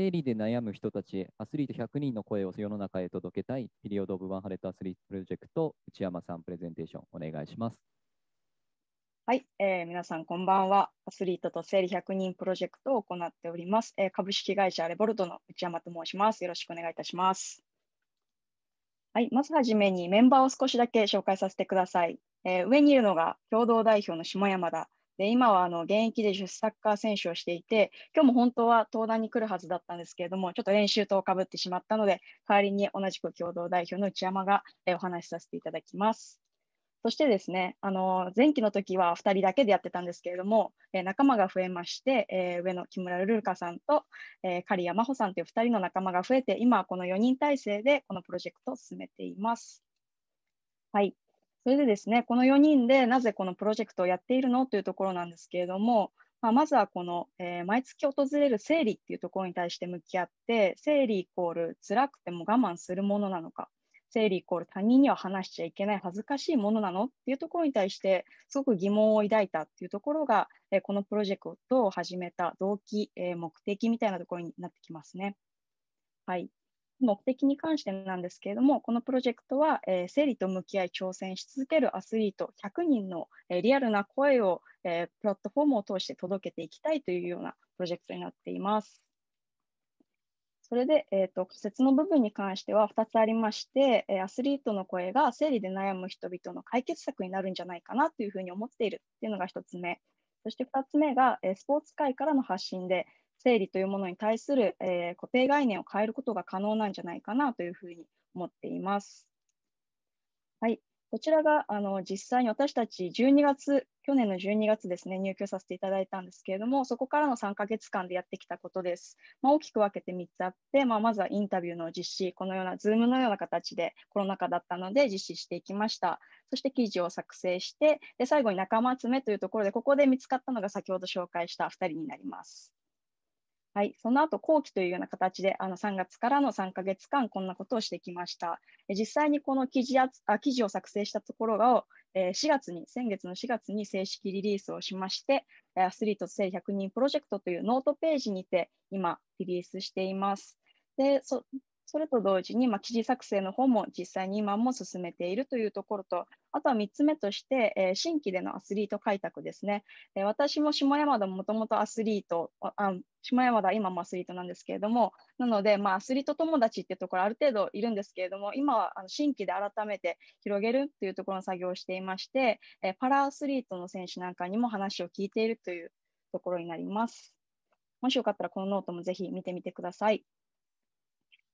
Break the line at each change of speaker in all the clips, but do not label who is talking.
生理で悩む人たち、アスリート100人の声を世の中へ届けたい、ピリオド・オブ・ワンハレット・アスリート・プロジェクト、内山さん、プレゼンテーション、お願いします。はい、えー、皆さん、こんばんは。アスリートと生理100人プロジェクトを行っております。えー、株式会社レボルトの内山と申します。よろしくお願いいたします。はい、まずはじめにメンバーを少しだけ紹介させてください。えー、上にいるのが共同代表の下山田で今はあの現役で女子サッカー選手をしていて、今日も本当は登壇に来るはずだったんですけれども、ちょっと練習とかぶってしまったので、代わりに同じく共同代表の内山がお話しさせていただきます。そしてですね、あの前期の時は2人だけでやってたんですけれども、え仲間が増えまして、えー、上野木村ルルカさんと、えー、刈谷真帆さんという2人の仲間が増えて、今はこの4人体制でこのプロジェクトを進めています。はい、それでですね、この4人でなぜこのプロジェクトをやっているのというところなんですけれども、まあ、まずはこの、えー、毎月訪れる生理っていうところに対して向き合って、生理イコール辛くても我慢するものなのか、生理イコール他人には話しちゃいけない恥ずかしいものなのっていうところに対して、すごく疑問を抱いたっていうところが、えー、このプロジェクトを始めた動機、えー、目的みたいなところになってきますね。はい。目的に関してなんですけれども、このプロジェクトは、えー、生理と向き合い、挑戦し続けるアスリート100人の、えー、リアルな声を、えー、プラットフォームを通して届けていきたいというようなプロジェクトになっています。それで、えーと、仮説の部分に関しては2つありまして、えアスリートの声が生理で悩む人々の解決策になるんじゃないかなというふうに思っているというのが1つ目。そして2つ目が、えスポーツ界からの発信で、生理というものに対する、えー、固定概念を変えることが可能なんじゃないかなというふうに思っています。はい、こちらがあの実際に私たち12月、去年の12月ですね、入居させていただいたんですけれども、そこからの3ヶ月間でやってきたことです。まあ、大きく分けて3つあって、まあ、まずはインタビューの実施、このような、ズームのような形でコロナ禍だったので実施していきました。そして記事を作成して、で最後に仲間集めというところで、ここで見つかったのが先ほど紹介した2人になります。はい、その後後期というような形であの3月からの3ヶ月間こんなことをしてきました。実際にこの記事あ記事を作成したところを4月に先月の4月に正式リリースをしましてアスリート生100人プロジェクトというノートページにて今リリースしています。でそそれと同時に、まあ、記事作成の方も実際に今も進めているというところと、あとは3つ目として、えー、新規でのアスリート開拓ですね。えー、私も下山田もともとアスリート、あ下山田今もアスリートなんですけれども、なので、まあ、アスリート友達っていうところある程度いるんですけれども、今はあの新規で改めて広げるというところの作業をしていまして、えー、パラアスリートの選手なんかにも話を聞いているというところになります。もしよかったらこのノートもぜひ見てみてください。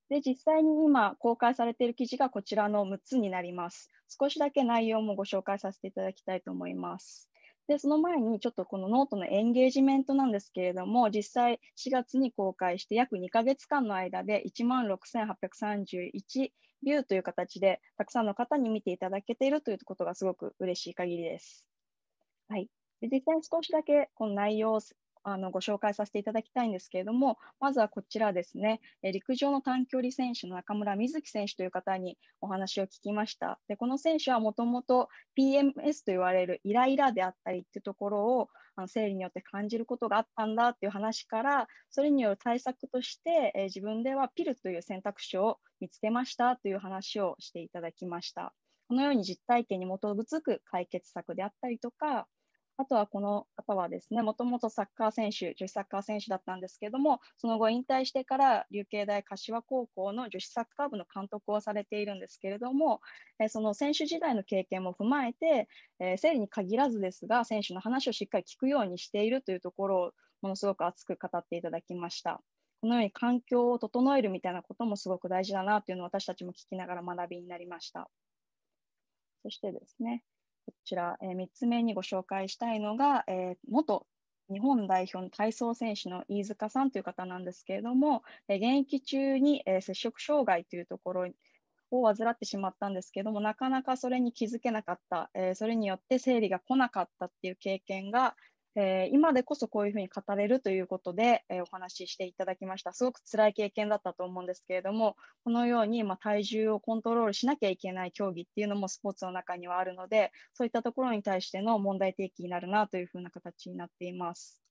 で、実際に今公開されている記事がこちらの6つになります。少しだけ内容もご紹介させていただきたいと思います。で、その前にちょっとこのノートのエンゲージメントなんですけれども、実際4月に公開して約2ヶ月間の間で16,831ビューという形で、たくさんの方に見ていただけているということがすごく嬉しい限りです。はい。で実際少しだけこの内容をあのご紹介させていただきたいんですけれども、まずはこちらですね、陸上の短距離選手の中村瑞希選手という方にお話を聞きました。でこの選手はもともと PMS と言われるイライラであったりというところをあの生理によって感じることがあったんだっていう話から、それによる対策として、え自分ではピルという選択肢を見つけましたという話をしていただきました。このように実体験に基づく解決策であったりとか、あとはこの方はですね、もともとサッカー選手、女子サッカー選手だったんですけども、その後引退してから琉球大柏高校の女子サッカー部の監督をされているんですけれども、えその選手時代の経験も踏まえて、え生理に限らずですが、選手の話をしっかり聞くようにしているというところを、ものすごく熱く語っていただきました。このように環境を整えるみたいなこともすごく大事だなというのを私たちも聞きながら学びになりました。そしてですね、こちら、えー、3つ目にご紹介したいのが、えー、元日本代表の体操選手の飯塚さんという方なんですけれども、え現役中に、え摂食障害というところを患ってしまったんですけどもなかなかそれに気づけなかった、えそれによって生理が来なかったっていう経験が、えー、今でこそこういうふうに語れるということで、えー、お話ししていただきました。すごく辛い経験だったと思うんですけれども、このように、まあ、体重をコントロールしなきゃいけない競技っていうのもスポーツの中にはあるので、そういったところに対しての問題提起になるなというふうな形になっています。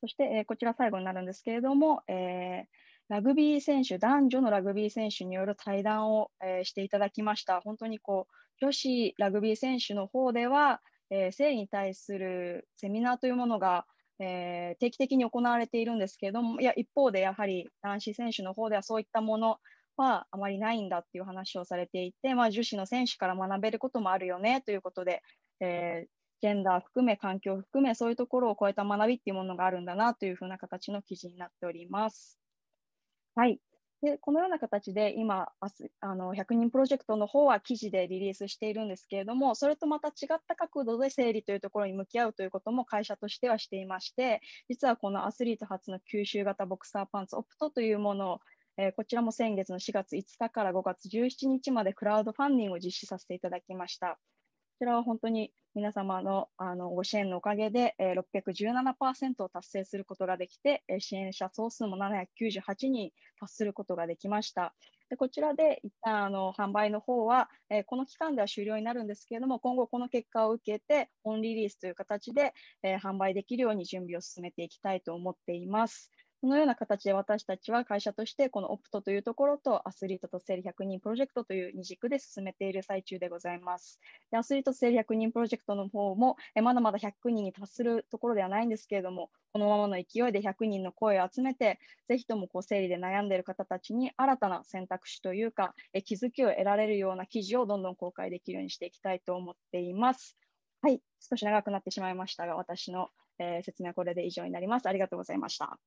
そして、えー、こちら最後になるんですけれども、えラグビー選手、男女のラグビー選手による対談を、えしていただきました。本当にこう女子ラグビー選手の方では、えー、性に対するセミナーというものが、えー、定期的に行われているんですけれども、いや、一方でやはり男子選手の方ではそういったものはあまりないんだっていう話をされていて、まあ、女子の選手から学べることもあるよねということで、えー、ジェンダー含め環境含めそういうところを超えた学びっていうものがあるんだなというふうな形の記事になっております。はい。でこのような形で今あの100人プロジェクトの方は記事でリリースしているんですけれどもそれとまた違った角度で整理というところに向き合うということも会社としてはしていまして実はこのアスリート初の吸収型ボクサーパンツオプトというものをえー、こちらも先月の4月5日から5月17日までクラウドファンディングを実施させていただきました。ちらは本当に皆様のあのご支援のおかげで、えー、617%を達成することができて、え支援者総数も798人達することができました。でこちらで一旦あの販売の方は、えー、この期間では終了になるんですけれども、今後この結果を受けて、オンリリースという形で、えー、販売できるように準備を進めていきたいと思っています。このような形で私たちは会社としてこのオプトというところとアスリートと生理100人プロジェクトという二軸で進めている最中でございます。でアスリートと生理100人プロジェクトの方もえまだまだ100人に達するところではないんですけれども、このままの勢いで100人の声を集めて、ぜひともこう生理で悩んでいる方たちに新たな選択肢というかえ、気づきを得られるような記事をどんどん公開できるようにしていきたいと思っています。はい、少し長くなってしまいましたが、私の、えー、説明はこれで以上になります。ありがとうございました。